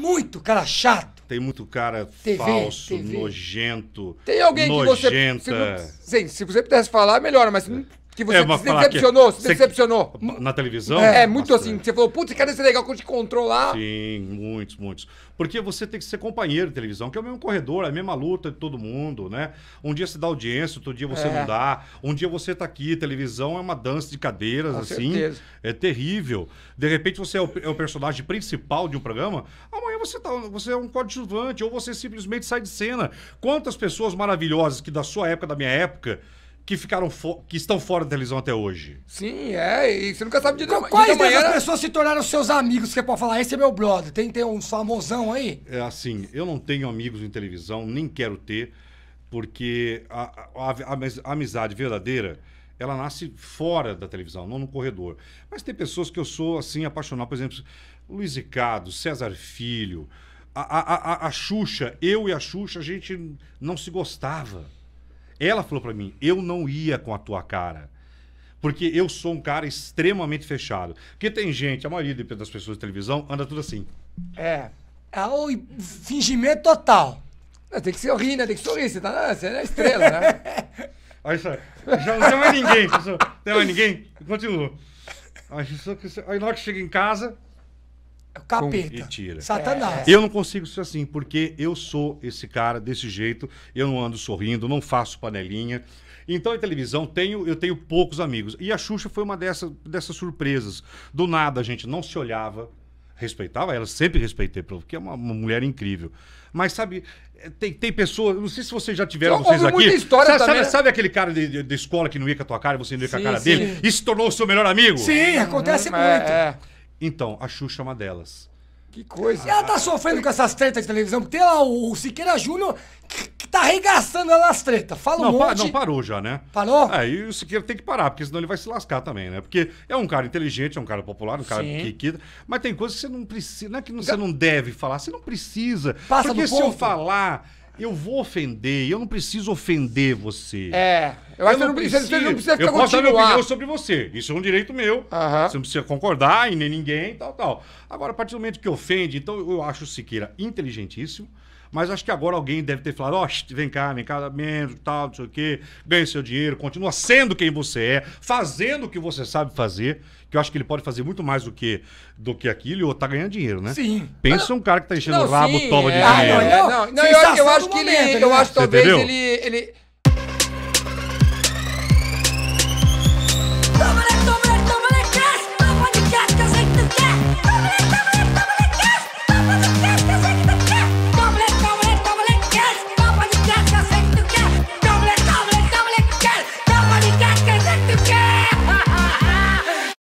muito cara chato. Tem muito cara TV, falso, TV. nojento. Tem alguém nojenta. que você. Se, se, se você pudesse falar, melhor, mas é que você é, se decepcionou, que... se decepcionou. Na televisão? É, muito bastante. assim. É. Você falou, putz, cadê esse legal que eu te controlar? Sim, muitos, muitos. Porque você tem que ser companheiro de televisão, que é o mesmo corredor, é a mesma luta de todo mundo, né? Um dia você dá audiência, outro dia você é. não dá. Um dia você tá aqui, televisão é uma dança de cadeiras, Com assim. Certeza. É terrível. De repente você é o, é o, personagem principal de um programa, amanhã você, tá, você é um coadjuvante, ou você simplesmente sai de cena. Quantas pessoas maravilhosas que da sua época, da minha época, que ficaram que estão fora da televisão até hoje. Sim, é, e você nunca sabe de Qu Quais de dessas pessoas se tornaram seus amigos? Você pode falar, esse é meu brother, tem, tem uns famosão aí? É assim, eu não tenho amigos em televisão, nem quero ter, porque a, a, a, a amizade verdadeira, ela nasce fora da televisão, não no corredor. Mas tem pessoas que eu sou, assim, apaixonado, por exemplo, Luiz Ricardo, César Filho, a, a, a, a Xuxa, eu e a Xuxa, a gente não se gostava. Ela falou para mim: eu não ia com a tua cara. Porque eu sou um cara extremamente fechado. Porque tem gente, a maioria das pessoas de televisão anda tudo assim. É. É o fingimento total. Né, tem que sorrir, né? Tem que sorrir. Você, tá, né, você é estrela, né? Aí só, já não tem mais ninguém. Pessoal. Não tem mais ninguém? Continua. Aí, só, aí na hora que chega em casa, é capeta. Com... Satanás. É. Eu não consigo ser assim, porque eu sou esse cara desse jeito, eu não ando sorrindo, não faço panelinha. Então, em televisão, tenho, eu tenho poucos amigos. E a Xuxa foi uma dessa, dessas surpresas. Do nada, a gente não se olhava, respeitava ela, sempre respeitei, porque é uma, uma mulher incrível. Mas, sabe, é, tem, tem pessoas, não sei se vocês já tiveram eu vocês aqui. História sabe, sabe, né? sabe, aquele cara de escola que não ia com a tua cara, você não ia com a cara sim. dele? Isso tornou o seu melhor amigo? Sim, acontece uhum, é, muito. É, é. Então, a Xuxa é uma delas. Que coisa. E ela tá sofrendo com essas tretas de televisão, porque tem lá o Siqueira Júnior que, tá arregaçando ela nas tretas. Fala não, um monte. Pa, não, parou já, né? Parou? É, e o Siqueira tem que parar, porque senão ele vai se lascar também, né? Porque é um cara inteligente, é um cara popular, um cara que, que, Mas tem coisas que você não precisa. Não é que você não deve falar, você não precisa. Passa porque se ponto. eu falar, eu vou ofender, eu não preciso ofender você. É. Eu, acho que não preciso, você não precisa ficar Eu posso dar minha opinião sobre você. Isso é um direito meu. Uhum. Você não precisa concordar e nem ninguém, tal, tal. Agora, a partir do momento que ofende, então eu acho o Siqueira inteligentíssimo. Mas acho que agora alguém deve ter falado, ó, oh, vem cá, vem cá, menos, tal, não sei o quê, ganha seu dinheiro, continua sendo quem você é, fazendo o que você sabe fazer, que eu acho que ele pode fazer muito mais do que, do que aquilo, ou tá ganhando dinheiro, né? Sim. Pensa um cara que tá enchendo não, o rabo, sim, toma é. de dinheiro. Ah, não, é. não, não, não eu, eu, acho que ele, eu acho talvez ele, ele